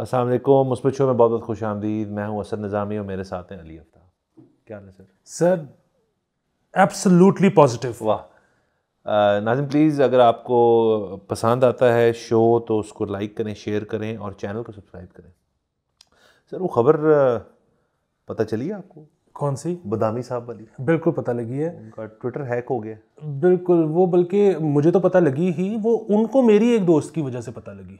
Aslam मुस्बित show में बहुत बहुत खुश आमदीद मैं हूँ असद निज़ामी और मेरे साथ हैं अली अफ्ताब क्या है सर सर एब्सोल्युटली पॉजिटिव वाह नाजिम प्लीज़ अगर आपको पसंद आता है शो तो उसको लाइक करें शेयर करें और चैनल को सब्सक्राइब करें सर वो खबर पता चली आपको कौन सी बदामी साहब वाली बिल्कुल पता लगी है उनका ट्विटर हैक हो गया बिल्कुल वो बल्कि मुझे तो पता लगी ही वो उनको मेरी एक दोस्त की वजह से पता लगी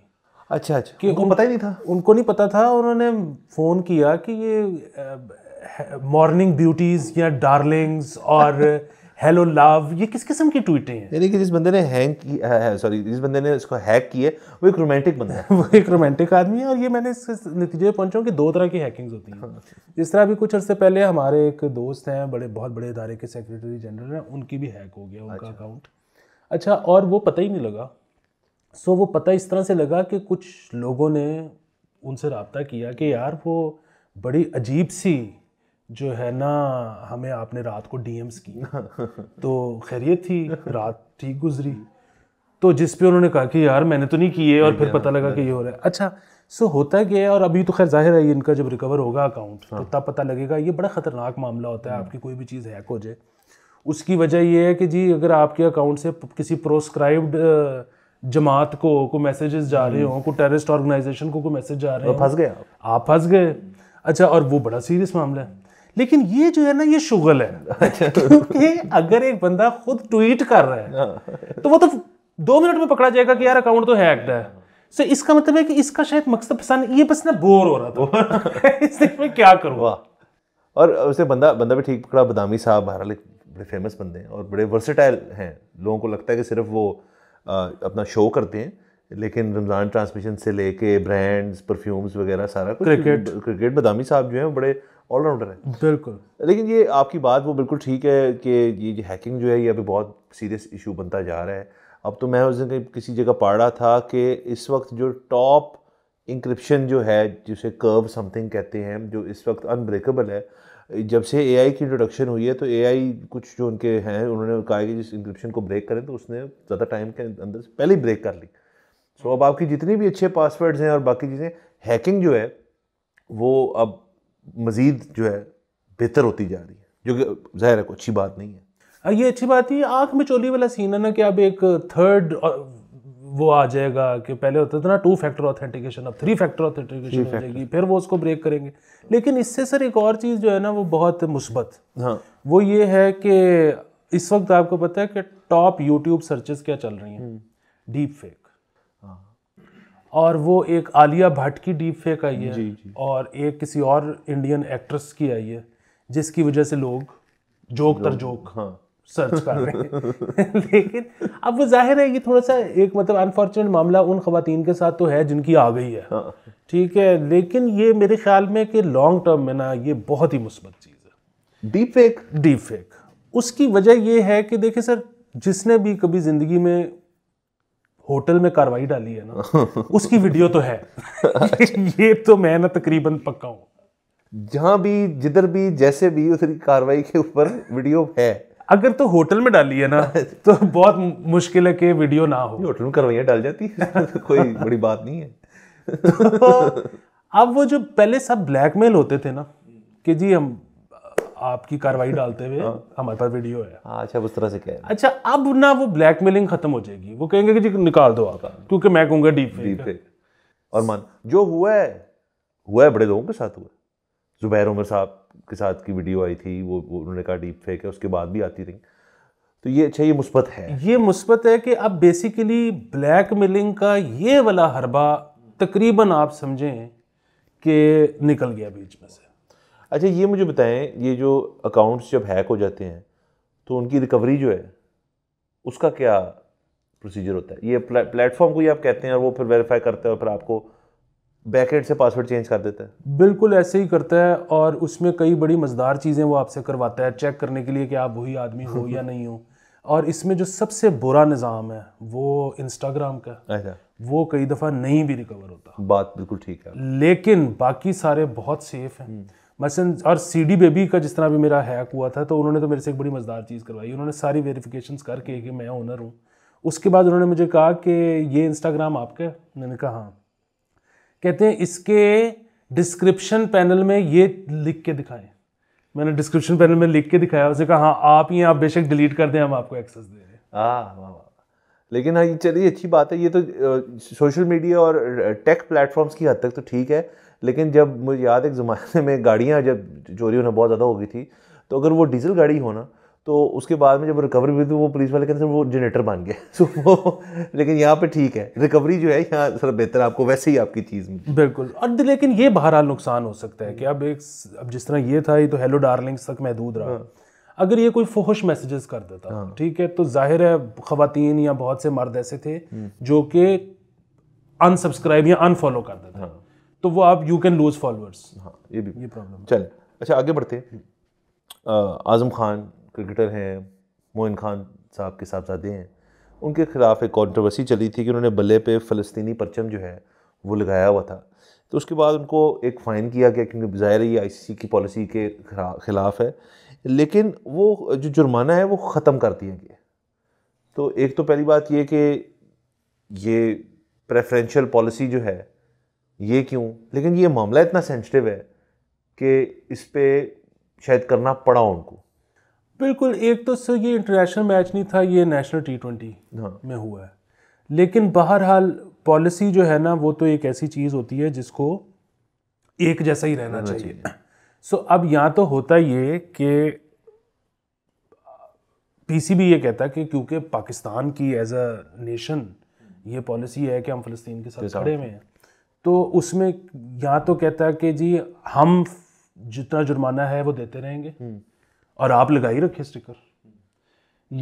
अच्छा अच्छा कि उनको पता ही नहीं था उनको नहीं पता था उन्होंने फ़ोन किया कि ये मॉर्निंग ब्यूटीज़ या डार्लिंग्स और हेलो लव ये किस किस्म की ट्वीटें हैं यानी कि जिस बंदे ने हैंग की सॉरी जिस बंदे ने इसको हैक किए वो एक रोमांटिक बंदा है वो एक रोमांटिक आदमी है और ये मैंने इस नतीजे पहुंचा कि दो तरह की हैकिंग्स होती हैं जिस तरह अभी कुछ अर्से पहले हमारे एक दोस्त हैं बड़े बहुत बड़े इदारे के सेक्रेटरी जनरल हैं उनकी भी हैक हो गया उनका अकाउंट अच्छा।, अच्छा और वो पता ही नहीं लगा सो वो पता इस तरह से लगा कि कुछ लोगों ने उनसे रबता किया कि यार वो बड़ी अजीब सी जो है ना हमें आपने रात को डीएम्स की तो खैरियत थी रात ठीक गुजरी तो जिस पे उन्होंने कहा कि यार मैंने तो नहीं किए और फिर पता लगा कि ये हो रहा है अच्छा सो होता क्या है और अभी तो खैर जाहिर है इनका जब रिकवर होगा अकाउंट तो हाँ। तब पता लगेगा ये बड़ा ख़तरनाक मामला होता है हाँ। आपकी कोई भी चीज़ हैक हो जाए उसकी वजह यह है कि जी अगर आपके अकाउंट से किसी प्रोस्क्राइब्ड जमात को को मैसेजेस जा रहे हम्म। हो को टेररिस्ट ऑर्गेनाइजेशन को को मैसेज जा रहे हो फंस गए आप फंस गए अच्छा और वो बड़ा सीरियस मामला है लेकिन ये जो है ना ये शुगल है क्योंकि अगर एक बंदा खुद ट्वीट कर रहा है हाँ। तो वो तो दो मिनट में पकड़ा जाएगा कि यार अकाउंट तो हैक्ड है सो इसका मतलब है कि इसका शायद मकसद पसंद ये बस ना बोर हो रहा था इससे मैं क्या करूँगा और उसे बंदा बंदा भी ठीक पकड़ा बदामी साहब बहरहाल बड़े फेमस बंदे हैं और बड़े वर्सेटाइल हैं लोगों को लगता है कि सिर्फ वो अपना शो करते हैं लेकिन रमज़ान ट्रांसमिशन से लेके ब्रांड्स परफ्यूम्स वगैरह सारा कुछ क्रिकेट क्रिकेट बदामी साहब जो हैं वो बड़े ऑलराउंडर हैं बिल्कुल लेकिन ये आपकी बात वो बिल्कुल ठीक है कि ये जो हैकिंग जो है ये अभी बहुत सीरियस इशू बनता जा रहा है अब तो मैं उस दिन किसी जगह पढ़ रहा था कि इस वक्त जो टॉप इंक्रिप्शन जो है जिसे कर्व समथिंग कहते हैं जो इस वक्त अनब्रेकेबल है जब से एआई की इंट्रोडक्शन हुई है तो एआई कुछ जो उनके हैं उन्होंने कहा कि जिस इंक्रिप्शन को ब्रेक करें तो उसने ज़्यादा टाइम के अंदर से पहले ही ब्रेक कर ली सो so, अब आपकी जितनी भी अच्छे पासवर्ड्स हैं और बाकी चीज़ें हैकिंग जो है वो अब मज़ीद जो है बेहतर होती जा रही है जो कि ज़ाहिर है अच्छी बात नहीं है ये अच्छी बात है आँख में चोली वाला सीन है ना कि अब एक थर्ड वो आ जाएगा कि पहले होता था ना टू फैक्टर ऑथेंटिकेशन अब थ्री फैक्टर ऑथेंटिकेशन हो जाएगी फिर वो उसको ब्रेक करेंगे लेकिन इससे सर एक और चीज़ जो है ना वो बहुत मुस्बत हाँ वो ये है कि इस वक्त आपको पता है कि टॉप यूट्यूब सर्चेस क्या चल रही हैं डीप हम्म। फेक हाँ। और वो एक आलिया भट्ट की डीप फेक आई है जी, जी. और एक किसी और इंडियन एक्ट्रेस की आई है जिसकी वजह से लोग जोक तर जोक हाँ सर्च कर रहे हैं लेकिन अब वो जाहिर है कि थोड़ा सा एक मतलब अनफॉर्चुनेट मामला उन खातन के साथ तो है जिनकी आ गई है हाँ। ठीक है लेकिन ये मेरे ख्याल में कि लॉन्ग टर्म में ना ये बहुत ही मुस्बत चीज़ है डीप फेक डीप फेक उसकी वजह यह है कि देखिए सर जिसने भी कभी ज़िंदगी में होटल में कार्रवाई डाली है ना उसकी वीडियो तो है अच्छा। ये तो मैं ना तकरीबन पक्का हूँ जहाँ भी जिधर भी जैसे भी उसकी कार्रवाई के ऊपर वीडियो है अगर तो होटल में डाली है ना तो बहुत मुश्किल है कि वीडियो ना हो होटल में करवाइया डाल जाती है कोई बड़ी बात नहीं है तो अब वो जो पहले सब ब्लैकमेल होते थे ना कि जी हम आपकी कार्रवाई डालते हुए हाँ। हमारे पास वीडियो है हाँ, अच्छा उस तरह से कह अच्छा अब ना वो ब्लैकमेलिंग खत्म हो जाएगी वो कहेंगे कि जी निकाल दो आप क्योंकि मैं कहूँगा डीप डीप और मान जो हुआ है हुआ है बड़े लोगों के साथ हुआ है जुबैर उमर साहब के साथ की वीडियो आई थी वो, उन्होंने कहा डीप फेक है उसके बाद भी आती रही तो ये अच्छा ये मुस्बत है ये मुस्बत है कि अब बेसिकली ब्लैक मिलिंग का ये वाला हरबा तकरीबन आप समझें कि निकल गया बीच में से अच्छा ये मुझे बताएं ये जो अकाउंट्स जब हैक हो जाते हैं तो उनकी रिकवरी जो है उसका क्या प्रोसीजर होता है ये प्लेटफॉर्म को ही आप कहते हैं और वो फिर वेरीफाई करते हैं और फिर आपको बैकेट से पासवर्ड चेंज कर देता है बिल्कुल ऐसे ही करता है और उसमें कई बड़ी मज़ेदार चीज़ें वो आपसे करवाता है चेक करने के लिए कि आप वही आदमी हो या नहीं हो और इसमें जो सबसे बुरा निज़ाम है वो इंस्टाग्राम का अच्छा वो कई दफ़ा नहीं भी रिकवर होता बात बिल्कुल ठीक है लेकिन बाकी सारे बहुत सेफ हैं मैसे हम्म। और सी डी बेबी का जिस तरह भी मेरा हैक हुआ था तो उन्होंने तो मेरे से एक बड़ी मज़ेदार चीज़ करवाई उन्होंने सारी वेरिफिकेशन करके कि मैं ओनर हूँ उसके बाद उन्होंने मुझे कहा कि ये इंस्टाग्राम आपका है मैंने कहा हाँ कहते हैं इसके डिस्क्रिप्शन पैनल में ये लिख के दिखाएं मैंने डिस्क्रिप्शन पैनल में लिख के दिखाया उसे कहा हाँ आप ही आप बेशक डिलीट कर दें हम आपको एक्सेस दे रहे हैं हाँ वाह लेकिन हाँ ये चलिए अच्छी बात है ये तो सोशल मीडिया और टेक प्लेटफॉर्म्स की हद तक तो ठीक है लेकिन जब मुझे याद एक ज़माने में गाड़ियाँ जब चोरी होना बहुत ज़्यादा हो गई थी तो अगर वो डीजल गाड़ी हो ना तो उसके बाद में जब रिकवरी हुई थी तो वो पुलिस वाले कहते वो जनरेटर बन गया सो तो वो लेकिन यहाँ पे ठीक है रिकवरी जो है यहाँ सर बेहतर आपको वैसे ही आपकी चीज़ में बिल्कुल और लेकिन ये बहरहाल नुकसान हो सकता है कि अब एक अब जिस तरह ये था ये तो हेलो डार्लिंग्स तक महदूद रहा हाँ। अगर ये कोई फोहश मैसेजेस कर देता हाँ। ठीक है तो जाहिर है खातन या बहुत से मर्द ऐसे थे हम्म। जो कि अनसब्सक्राइब या अनफॉलो कर देते हाँ। तो वो आप यू कैन लूज फॉलोअर्स हाँ ये भी ये प्रॉब्लम चल अच्छा आगे बढ़ते आजम खान क्रिकेटर हैं मोइन खान साहब के साहबजादे हैं उनके ख़िलाफ़ एक कॉन्ट्रोवर्सी चली थी कि उन्होंने बल्ले पे फ़लस्तनी परचम जो है वो लगाया हुआ था तो उसके बाद उनको एक फ़ाइन किया गया क्योंकि ज़ाहिर ये आईसीसी की पॉलिसी के ख़िलाफ़ है लेकिन वो जो जुर्माना है वो ख़त्म कर दिया गया तो एक तो पहली बात ये कि ये प्रेफरेंशियल पॉलिसी जो है ये क्यों लेकिन ये मामला इतना सेंसिटिव है कि इस पर शायद करना पड़ा उनको बिल्कुल एक तो सर ये इंटरनेशनल मैच नहीं था ये नेशनल टी ट्वेंटी में हुआ है लेकिन बहरहाल पॉलिसी जो है ना वो तो एक ऐसी चीज़ होती है जिसको एक जैसा ही रहना चाहिए सो so, अब यहाँ तो होता ये कि पीसीबी ये कहता है कि क्योंकि पाकिस्तान की एज अ नेशन ये पॉलिसी है कि हम फ़लस्तीन के साथ खड़े हुए हैं तो उसमें यहाँ तो कहता है कि जी हम जितना जुर्माना है वो देते रहेंगे हम्म। और आप लगा ही रखे स्टिकर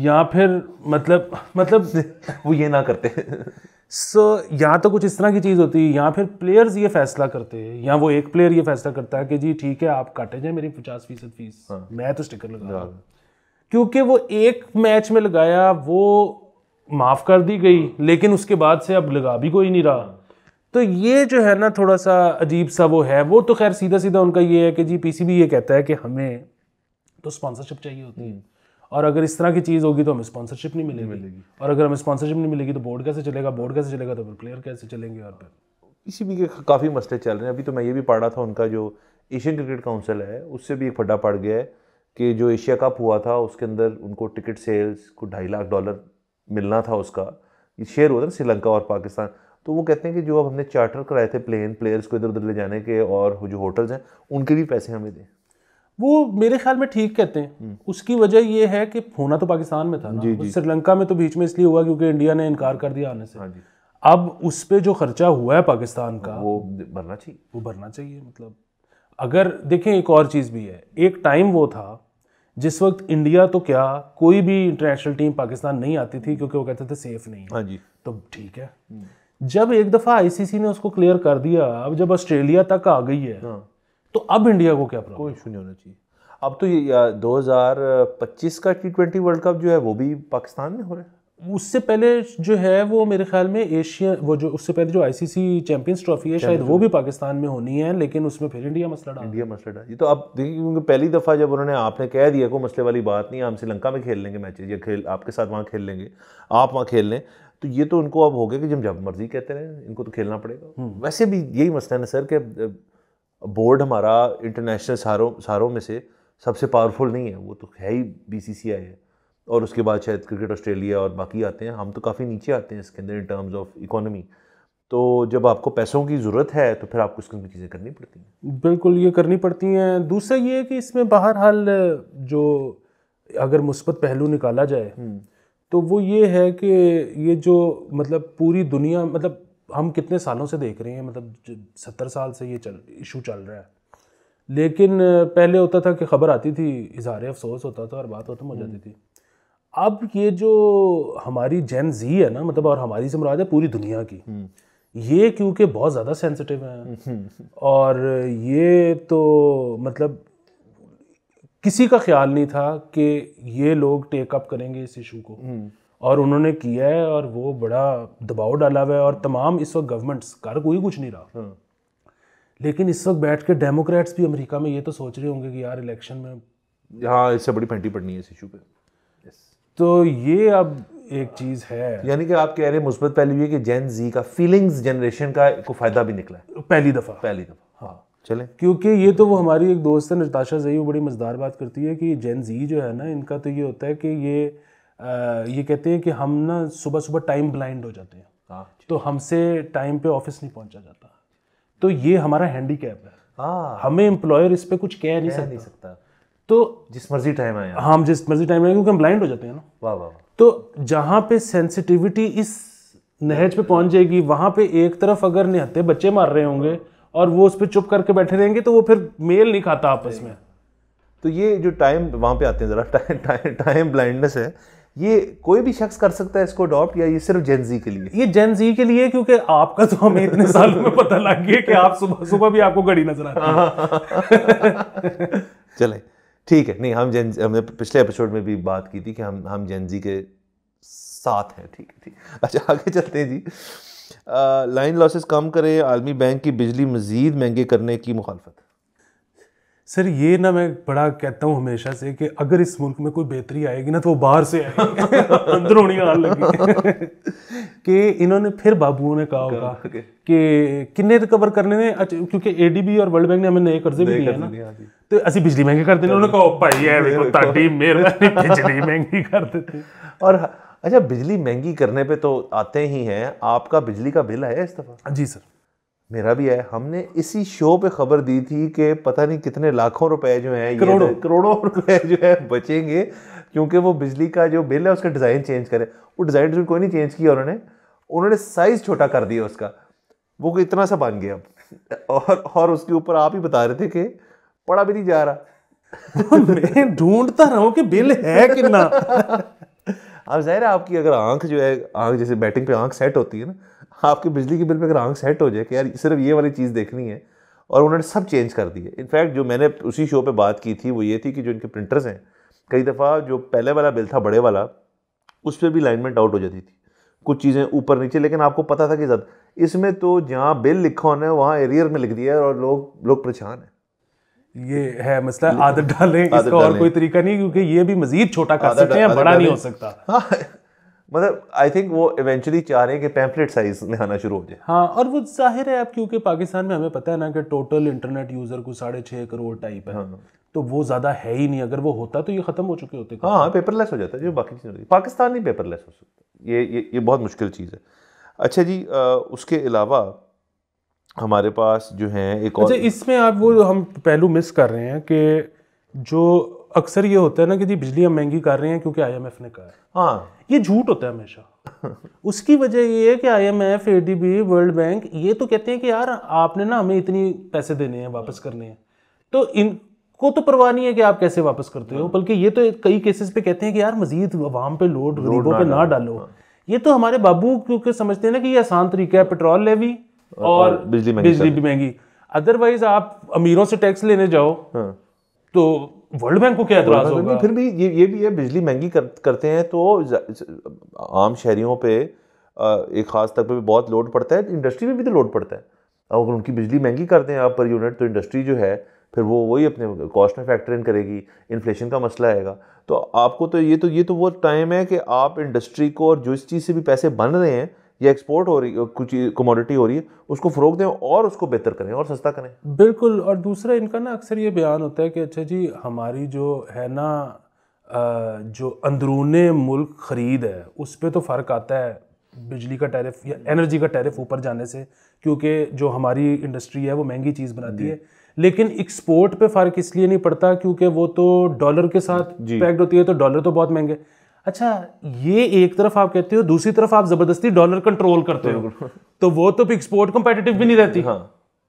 या फिर मतलब मतलब वो ये ना करते सो so, या तो कुछ इस तरह की चीज़ होती है या फिर प्लेयर्स ये फैसला करते हैं या वो एक प्लेयर ये फैसला करता है कि जी ठीक है आप काटे जाए मेरी पचास फीसद फीस हाँ। मैं तो स्टिकर लगा हाँ। क्योंकि वो एक मैच में लगाया वो माफ़ कर दी गई हाँ। लेकिन उसके बाद से अब लगा भी कोई नहीं रहा तो ये जो है ना थोड़ा सा अजीब सा वो है वो तो खैर सीधा सीधा उनका ये है कि जी पी ये कहता है कि हमें तो स्पॉन्सरशिप चाहिए होती है हम्म। और अगर इस तरह की चीज़ होगी तो हमें स्पॉन्सरशिप नहीं मिलेगी मिलेगी और अगर हमें स्पॉन्सरशिप नहीं मिलेगी तो बोर्ड कैसे चलेगा बोर्ड कैसे चलेगा तो फिर प्लेयर कैसे चलेंगे और फिर इसी भी के काफ़ी मसले चल रहे हैं अभी तो मैं ये भी पढ़ रहा था उनका जो एशियन क्रिकेट काउंसिल है उससे भी एक फड्डा पड़ गया है कि जो एशिया कप हुआ था उसके अंदर उनको टिकट सेल्स को ढाई लाख डॉलर मिलना था उसका शेयर हुआ था श्रीलंका और पाकिस्तान तो वो कहते हैं कि जो अब हमने चार्टर कराए थे प्लेन प्लेयर्स को इधर उधर ले जाने के और जो होटल्स हैं उनके भी पैसे हमें दें वो मेरे ख्याल में ठीक कहते हैं हम्म। उसकी वजह ये है कि होना तो पाकिस्तान में था श्रीलंका में तो बीच में इसलिए हुआ क्योंकि इंडिया ने इनकार कर दिया आने से हाँ अब उस पर जो खर्चा हुआ है पाकिस्तान का वो भरना चाहिए वो भरना चाहिए मतलब अगर देखें एक और चीज़ भी है एक टाइम वो था जिस वक्त इंडिया तो क्या कोई भी इंटरनेशनल टीम पाकिस्तान नहीं आती थी क्योंकि वो कहते थे सेफ नहीं हाँ जी तो ठीक है हम्म। जब एक दफ़ा आईसीसी ने उसको क्लियर कर दिया अब जब ऑस्ट्रेलिया तक आ गई है हाँ। तो अब इंडिया को क्या कोई इशू नहीं होना चाहिए अब तो ये 2025 का टी ट्वेंटी वर्ल्ड कप जो है वो भी पाकिस्तान में हो रहा है उससे पहले जो है वो मेरे ख्याल में एशिया वो जो उससे पहले जो आईसीसी चैंपियंस ट्रॉफी है शायद वो भी पाकिस्तान में होनी है लेकिन उसमें फिर इंडिया मसला डाल इंडिया मसला डाल ये तो आप देखिए क्योंकि पहली दफ़ा जब उन्होंने आपने कह दिया को मसले वाली बात नहीं हम श्रीलंका में खेल लेंगे मैचेज या खेल आपके साथ वहाँ खेल लेंगे आप वहाँ खेल लें तो ये तो उनको अब हो गया कि जब जब मर्जी कहते रहे इनको तो खेलना पड़ेगा हम्म। वैसे भी यही मसला है ना सर कि बोर्ड हमारा इंटरनेशनल सारों सारों में से सबसे पावरफुल नहीं है वो तो है ही बी है और उसके बाद शायद क्रिकेट ऑस्ट्रेलिया और बाकी आते हैं हम तो काफ़ी नीचे आते हैं इसके अंदर इन टर्म्स ऑफ इकोनॉमी तो जब आपको पैसों की ज़रूरत है तो फिर आपको इसकी चीज़ें करनी पड़ती हैं बिल्कुल ये करनी पड़ती हैं दूसरा ये है कि इसमें हाल जो अगर मुस्बत पहलू निकाला जाए हम्म। तो वो ये है कि ये जो मतलब पूरी दुनिया मतलब हम कितने सालों से देख रहे हैं मतलब सत्तर साल से ये चल इशू चल रहा है लेकिन पहले होता था कि खबर आती थी इजहार अफसोस होता था और बात खत्म हो जाती हम्म। थी अब ये जो हमारी जैन जी है ना मतलब और हमारी से मुराद है पूरी दुनिया की हम्म। ये क्योंकि बहुत ज़्यादा सेंसिटिव है और ये तो मतलब किसी का ख्याल नहीं था कि ये लोग टेकअप करेंगे इस इशू को हम्म। और उन्होंने किया है और वो बड़ा दबाव डाला हुआ है और तमाम इस वक्त गवर्नमेंट्स कर तो कोई कुछ नहीं रहा हाँ। लेकिन इस वक्त बैठ के डेमोक्रेट्स भी अमेरिका में ये तो सोच रहे होंगे कि यार इलेक्शन में हाँ इससे बड़ी फेंटी पड़नी है इस इशू पे तो ये अब एक चीज़ है यानी कि आप कह रहे हैं मुस्बत पहलू है कि जैन जी का फीलिंग्स जनरेशन का को फ़ायदा भी निकला है पहली दफ़ा पहली दफ़ा हाँ चले क्योंकि ये तो वो हमारी एक दोस्त है नताशा जई वो बड़ी मजदार बात करती है कि जैन जी जो है ना इनका तो ये होता है कि ये ये कहते हैं कि हम ना सुबह सुबह टाइम ब्लाइंड हो जाते हैं हाँ, तो हमसे टाइम पे ऑफिस नहीं पहुंचा जाता तो ये हमारा हैंडी है आ, हाँ। हमें एम्प्लॉयर इस पर कुछ कह नहीं, नहीं सकता तो जिस मर्जी टाइम आए हाँ, हम जिस मर्जी टाइम आए क्योंकि हम ब्लाइंड हो जाते हैं ना वाह वाह तो जहाँ पे सेंसिटिविटी इस नहज पे पहुंच जाएगी वहां पे एक तरफ अगर निहत्ते बच्चे मार रहे होंगे और वो उस पर चुप करके बैठे रहेंगे तो वो फिर मेल नहीं खाता आपस में तो ये जो टाइम वहाँ पे आते हैं ज़रा टाइम टाइम ब्लाइंडनेस है ये कोई भी शख्स कर सकता है इसको अडॉप्ट या ये सिर्फ जेनजी के लिए ये जेनजी के लिए क्योंकि आपका तो हमें इतने सालों में पता लग गया कि आप सुबह सुबह भी आपको घड़ी नजर आती है चले ठीक है नहीं हम जेन हमने पिछले एपिसोड में भी बात की थी कि हम हम जेनजी के साथ हैं ठीक है ठीक अच्छा आगे चलते हैं जी लाइन लॉसेस कम करें आलमी बैंक की बिजली मज़ीद महंगे करने की मुखालफत सर ये ना मैं बड़ा कहता हूँ हमेशा से कि अगर इस मुल्क में कोई बेहतरी आएगी ना तो वो बाहर से आएगी अंदरूनी लगी कि इन्होंने फिर बाबुओं ने कहा होगा कि किन्ने रिकवर करने ने अच्छा, क्योंकि एडीबी और वर्ल्ड बैंक ने हमें नए कर्जे भी दिए ना हाँ तो असं बिजली महंगी कर देने उन्होंने कहा भाई है देखो ताड़ी मेहरबानी बिजली महंगी कर देते और अच्छा बिजली महंगी करने पे तो आते ही हैं आपका बिजली का बिल है इस दफा जी सर मेरा भी है हमने इसी शो पे खबर दी थी कि पता नहीं कितने लाखों रुपए जो है करोड़ों करोड़ों रुपए जो है बचेंगे क्योंकि वो बिजली का जो बिल है उसका डिज़ाइन चेंज करे वो डिज़ाइन कोई नहीं चेंज किया उन्होंने उन्होंने साइज़ छोटा कर दिया उसका वो इतना सा बन गया और और उसके ऊपर आप ही बता रहे थे कि पड़ा भी नहीं जा रहा मैं ढूंढता रहा हूँ कि बिल है कितना अब जाहिर है आपकी अगर आंख जो है आंख जैसे बैटिंग पे आंख सेट होती है ना आपके बिजली के बिल पर अगर आँख सेट हो जाए कि यार सिर्फ ये वाली चीज़ देखनी है और उन्होंने सब चेंज कर दिए इनफैक्ट जो मैंने उसी शो पर बात की थी वो ये थी कि जो इनके प्रिंटर्स हैं कई दफ़ा जो पहले वाला बिल था बड़े वाला उस पर भी लाइनमेंट आउट हो जाती थी कुछ चीज़ें ऊपर नीचे लेकिन आपको पता था कि जब इसमें तो जहाँ बिल लिखा होना है वहाँ एरियर में लिख दिया है और लोग लोग परेशान हैं ये है मसला आदत डालें इसका और कोई तरीका नहीं क्योंकि ये भी मजीद छोटा कर सकते हैं बड़ा नहीं हो सकता हाँ। मतलब आई थिंक वो इवेंचुअली चाह रहे हैं कि पैम्फलेट साइज में आना शुरू हो जाए हाँ और वो जाहिर है अब क्योंकि पाकिस्तान में हमें पता है ना कि टोटल इंटरनेट यूज़र को साढ़े छः करोड़ टाइप है हाँ। तो वो ज़्यादा है ही नहीं अगर वो होता तो ये ख़त्म हो चुके होते हाँ हाँ पेपरलेस हो जाता है जो बाकी चीज़ें होती पाकिस्तान ही पेपरलेस हो सकता ये ये ये बहुत मुश्किल चीज़ है अच्छा जी आ, उसके अलावा हमारे पास जो है एक अच्छा, और इसमें आप वो हम पहलू मिस कर रहे हैं कि जो अक्सर ये होता है ना कि जी बिजली हम महंगी कर रहे हैं क्योंकि आईएमएफ ने कहा है हाँ ये झूठ होता है हमेशा उसकी वजह ये है कि आईएमएफ एडीबी वर्ल्ड बैंक ये तो कहते हैं कि यार आपने ना हमें इतनी पैसे देने हैं वापस करने हैं तो इन को तो परवाह नहीं है कि आप कैसे वापस करते हो बल्कि ये तो कई केसेस पे कहते हैं कि यार मजीद अवाम पे लोड गरीबों पे ना डालो हाँ। ये तो हमारे बाबू क्योंकि समझते हैं ना कि ये आसान तरीका है पेट्रोल लेवी और, बिजली बिजली भी महंगी अदरवाइज आप अमीरों से टैक्स लेने जाओ हाँ। तो वर्ल्ड बैंक को क्या एतराज होगा फिर भी ये ये भी है बिजली महंगी कर, करते हैं तो आम शहरियों पे एक खास तक पे बहुत लोड पड़ता है इंडस्ट्री में भी तो लोड पड़ता है अगर उनकी बिजली महंगी करते हैं आप पर यूनिट तो इंडस्ट्री जो है फिर वो वही अपने कॉस्ट में फैक्टर इन करेगी इन्फ्लेशन का मसला आएगा तो आपको तो ये तो ये तो वो टाइम है कि आप इंडस्ट्री को और जो इस चीज़ से भी पैसे बन रहे हैं या एक्सपोर्ट हो रही कुछ कमोडिटी हो रही है उसको फ़रोग दें और उसको बेहतर करें और सस्ता करें बिल्कुल और दूसरा इनका ना अक्सर ये बयान होता है कि अच्छा जी हमारी जो है ना जो अंदरून मुल्क ख़रीद है उस पर तो फ़र्क आता है बिजली का टैरिफ या हम्म। एनर्जी का टैरिफ ऊपर जाने से क्योंकि जो हमारी इंडस्ट्री है वो महंगी चीज़ बनाती है लेकिन एक्सपोर्ट पे फ़र्क इसलिए नहीं पड़ता क्योंकि वो तो डॉलर के साथ पैक्ड होती है तो डॉलर तो बहुत महंगे अच्छा ये एक तरफ आप कहते हो दूसरी तरफ आप जबरदस्ती डॉलर कंट्रोल करते हो तो वो तो एक्सपोर्ट कॉम्पिटेटिव भी नहीं रहती हाँ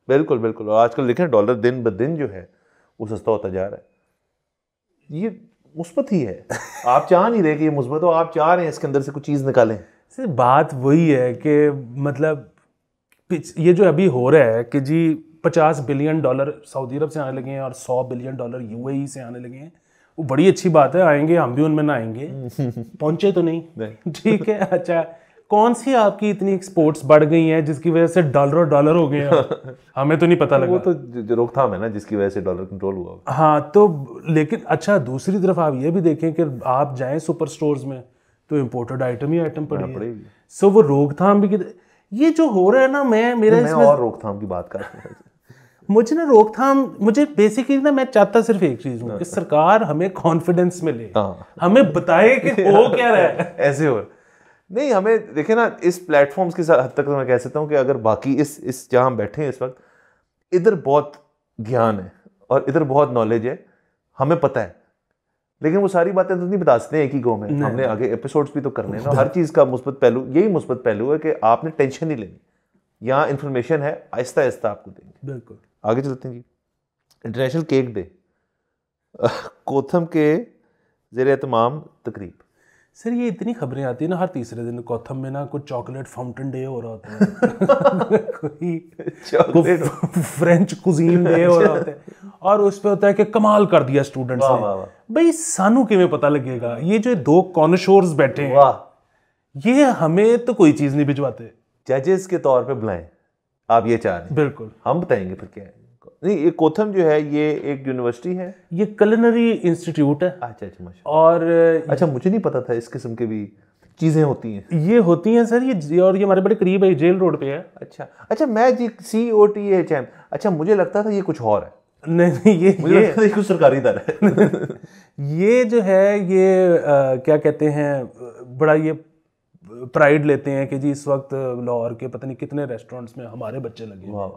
बिल्कुल बिल्कुल और आजकल देखें डॉलर दिन ब दिन जो है वो सस्ता होता जा रहा है ये मुस्बत ही है आप चाह नहीं रहे कि ये मुस्बत हो आप चाह रहे हैं इसके अंदर से कुछ चीज़ निकालें सर बात वही है कि मतलब ये जो अभी हो रहा है कि जी पचास बिलियन डॉलर सऊदी अरब से आने लगे हैं और सौ बिलियन डॉलर यूएई से आने लगे हैं वो बड़ी अच्छी बात है आएंगे हम भी उनमें ना आएंगे पहुंचे तो नहीं ठीक है अच्छा कौन सी आपकी इतनी एक्सपोर्ट्स बढ़ गई हैं जिसकी वजह से डॉलर और डॉलर हो गए हमें तो नहीं पता लगा वो तो रोकथाम है ना जिसकी वजह से डॉलर कंट्रोल हुआ हाँ तो लेकिन अच्छा दूसरी तरफ आप ये भी देखें कि आप जाए सुपर स्टोर में तो इम्पोर्टेड आइटम ही आइटम पड़ी हाँ, पड़ेगी सो वो रोकथाम भी ये जो हो रहा है ना मैं मेरा इसमें और रोकथाम की बात कर रहा मुझे ना रोकथाम मुझे बेसिकली ना मैं चाहता सिर्फ एक चीज हूँ हाँ। कि सरकार हमें कॉन्फिडेंस में ले हाँ। हमें बताए कि वो क्या रहा है ऐसे हो नहीं हमें देखे ना इस प्लेटफॉर्म्स की हद तक तो मैं कह सकता हूँ कि अगर बाकी इस इस जहाँ हम बैठे हैं इस वक्त इधर बहुत ज्ञान है और इधर बहुत नॉलेज है हमें पता है लेकिन वो सारी बातें तो नहीं बता सकते एक ही गो में हमने आगे एपिसोड्स भी तो करने हैं हर चीज़ का मुस्बत पहलू यही मुस्बत पहलू है कि आपने टेंशन नहीं लेनी यहाँ इन्फॉर्मेशन है आहिस्ता आहिस्ता आपको देंगे बिल्कुल आगे चलते हैं जी इंटरनेशनल केक डे कोथम के ज़ेर एहतमाम तकरीब सर ये इतनी खबरें आती है ना हर तीसरे दिन कोथम में ना कुछ चॉकलेट फाउंटेन डे हो रहा होता है कोई फ्रेंच कुजीन डे हो रहा होता है और उस पर होता है कि कमाल कर दिया स्टूडेंट्स ने भाई सानू में पता लगेगा ये जो दो कॉनशोर्स बैठे हैं ये हमें तो कोई चीज़ नहीं भिजवाते जजेस के तौर पे बुलाएं आप ये चाह रहे हैं बिल्कुल हम बताएंगे फिर क्या है नहीं ये कोथम जो है ये एक यूनिवर्सिटी है ये कलनरी इंस्टीट्यूट है अच्छा अच्छा माशा और अच्छा मुझे नहीं पता था इस किस्म के भी चीज़ें होती हैं ये होती हैं सर ये और ये हमारे बड़े करीब है जेल रोड पे है अच्छा अच्छा मैं G C O T H M अच्छा मुझे लगता था ये कुछ और है नहीं नहीं ये मुझे ये, लगता था ये कुछ सरकारी दर है ये जो है ये आ, क्या कहते हैं बड़ा ये प्राइड लेते हैं कि जी इस वक्त लाहौर के पता नहीं कितने रेस्टोरेंट्स में हमारे बच्चे लगे वाह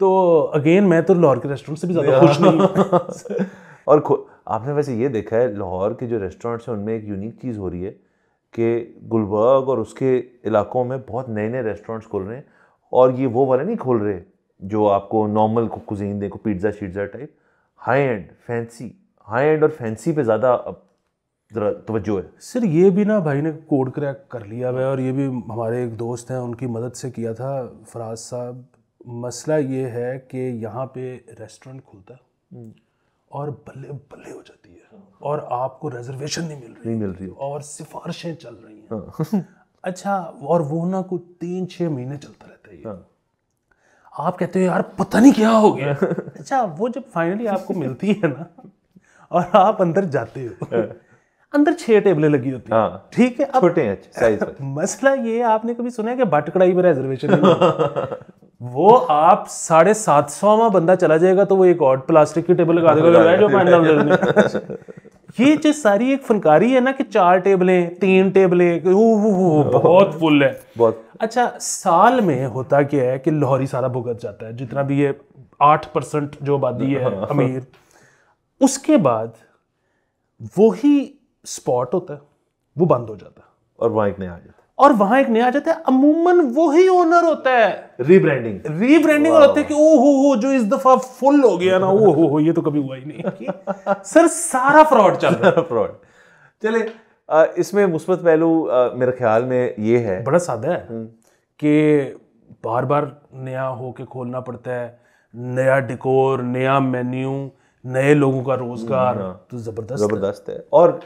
तो अगेन मैं तो लाहौर के रेस्टोरेंट से भी ज़्यादा खुश नहीं और आपने वैसे ये देखा है लाहौर के जो रेस्टोरेंट्स हैं उनमें एक यूनिक चीज़ हो रही है कि गुलबर्ग और उसके इलाकों में बहुत नए नए रेस्टोरेंट्स खोल रहे हैं और ये वो वाले नहीं खोल रहे जो आपको नॉर्मल कुजीन देखो पिज्ज़ा शिज्जा type high end fancy high end और फैंसी पे ज़्यादा अब तवज्जो है सर ये भी ना भाई ने कोड क्रैक कर लिया हुआ है और ये भी हमारे एक दोस्त हैं उनकी मदद से किया था फराज साहब मसला ये है कि यहाँ पे रेस्टोरेंट खुलता है हम्म। और बल्ले बल्ले हो जाती है और आपको रिजर्वेशन नहीं मिल रही नहीं मिल रही और सिफारिशें चल रही हैं हाँ। अच्छा और वो ना कुछ तीन छः महीने चलता रहता है ये हाँ। आप कहते हो यार पता नहीं क्या हो गया अच्छा वो जब फाइनली आपको मिलती है ना और आप अंदर जाते हो हाँ। अंदर छह टेबलें लगी होती हैं हाँ, ठीक है अब छोटे साइज मसला ये आपने कभी सुना है कि बाटकड़ाई में रिजर्वेशन वो आप साढ़े सात सौवा बंदा चला जाएगा तो वो एक और प्लास्टिक की टेबल लगा देगा जो ये जो सारी एक फनकारी है ना कि चार टेबलें तीन टेबलें बहुत फुल है बहुत अच्छा साल में होता क्या है कि लाहौरी सारा भुगत जाता है जितना भी ये आठ परसेंट जो आबादी है अमीर उसके बाद वही स्पॉट होता है वो बंद हो जाता है और वहां एक नया आ जाता है और वहां एक नया आ जाता है अमूमन वो ही ओनर होता है रीब्रांडिंग रीब्रांडिंग होता है कि ओ हो हो जो इस दफा फुल हो गया ना ओ हो हो ये तो कभी हुआ ही नहीं सर सारा फ्रॉड चल रहा है फ्रॉड चले इसमें मुस्बत पहलू मेरे ख्याल में ये है बड़ा सादा है हम्म। कि बार बार नया होके खोलना पड़ता है नया डिकोर नया मेन्यू नए लोगों का रोजगार हाँ। तो जबरदस्त जबरदस्त है।, है और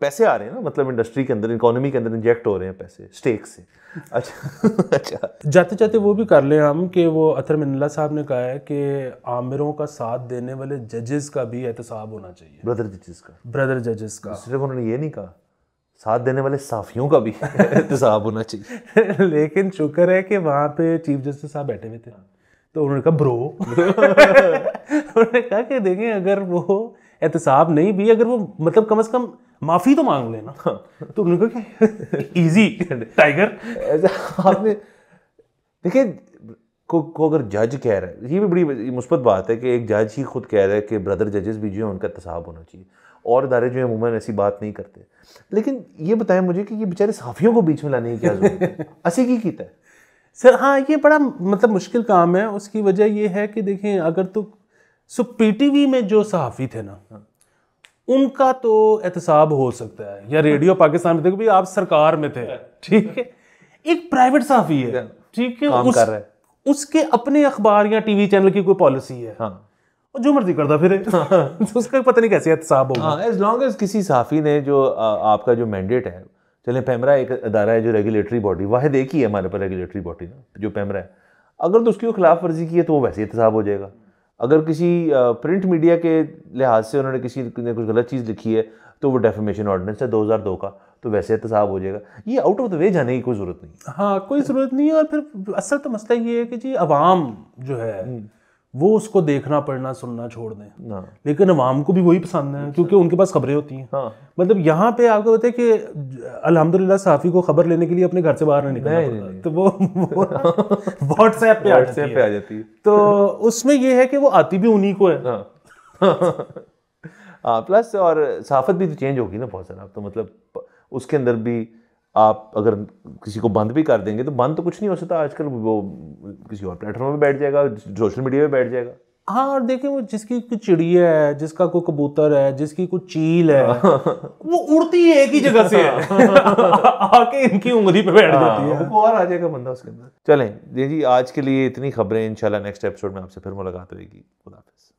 पैसे आ रहे हैं ना मतलब इंडस्ट्री के अंदर इकोनॉमी के अंदर इंजेक्ट हो रहे हैं पैसे स्टेक से अच्छा अच्छा जाते जाते वो भी कर लें हम कि वो अतर मिनला साहब ने कहा है कि आमिरों का साथ देने वाले जजेस का भी एहतसाब होना चाहिए ब्रदर जजेस का ब्रदर जजेस का सिर्फ उन्होंने ये नहीं कहा साथ देने वाले साफियों का भी एहतसाब होना चाहिए लेकिन शुक्र है कि वहाँ पे चीफ जस्टिस साहब बैठे हुए थे तो उन्होंने कहा ब्रो उन्होंने कहा कि देखें अगर वो एहतसाब नहीं भी अगर वो मतलब कम अज़ कम माफी तो मांग लेना तो उन्होंने कहा कि इजी टाइगर आपने देखिए को को अगर जज कह रहा है ये भी बड़ी मुस्बत बात है कि एक जज ही खुद कह रहा है कि ब्रदर जजेस भी जो है उनका तसाब होना चाहिए और इदारे जो है अमूमन ऐसी बात नहीं करते लेकिन ये बताएं मुझे कि ये बेचारे सहाफ़ियों को बीच में लाने की क्या जरूरत असी की कीता है सर हाँ ये बड़ा मतलब मुश्किल काम है उसकी वजह ये है कि देखें अगर तो सो पी टी वी में जो सहाफ़ी थे ना हाँ। उनका तो एहतसाब हो सकता है या रेडियो पाकिस्तान में देखो भाई आप सरकार में थे ठीक है एक प्राइवेट साफी है ठीक है उस, कर रहा उसके अपने अखबार या टीवी चैनल की कोई पॉलिसी है हाँ जो मर्जी करता फिर हाँ। तो उसका पता नहीं कैसे एहतसाब होगा एज लॉन्ग एज किसी साफी ने जो आ, आपका जो मैंडेट है चले पैमरा एक अदारा है जो रेगुलेटरी बॉडी वाहिद एक ही है हमारे पास रेगुलेटरी बॉडी ना जो पैमरा है अगर तो उसकी खिलाफ वर्जी की है तो वो वैसे एहतसाब हो जाएगा अगर किसी प्रिंट मीडिया के लिहाज से उन्होंने किसी ने कुछ गलत चीज़ लिखी है तो वो डेफिमेशन ऑर्डिनेंस है 2002 का तो वैसे एहतसाब हो जाएगा ये आउट ऑफ द वे जाने की कोई ज़रूरत नहीं हाँ कोई ज़रूरत नहीं है और फिर असल तो मसला ये है कि जी आवाम जो है हम्म। वो उसको देखना पढ़ना सुनना छोड़ दें हाँ। लेकिन अवाम को भी वही पसंद है क्योंकि अच्छा। उनके पास खबरें होती हैं हाँ। मतलब यहाँ पे आपको होता है कि अल्हम्दुलिल्लाह साफी को खबर लेने के लिए अपने घर से बाहर नहीं निकलना तो वो व्हाट्सएप पे व्हाट्सएप पे आ जाती है तो उसमें ये है कि वो आती भी उन्हीं को है प्लस हाँ। और सहाफत भी तो चेंज होगी ना बहुत सारा तो मतलब उसके अंदर भी आप अगर किसी को बंद भी कर देंगे तो बंद तो कुछ नहीं हो सकता आजकल वो किसी और प्लेटफॉर्म पर बैठ जाएगा सोशल मीडिया पर बैठ जाएगा हाँ और देखें वो जिसकी कोई चिड़िया है जिसका कोई कबूतर है जिसकी कोई चील है वो उड़ती है एक ही जगह से आके इनकी उंगली पे बैठ जाती है हाँ, वो और आ जाएगा बंदा उसके अंदर चलें जी आज के लिए इतनी खबरें इंशाल्लाह नेक्स्ट एपिसोड में आपसे फिर मुलाकात होगी खुदाफिज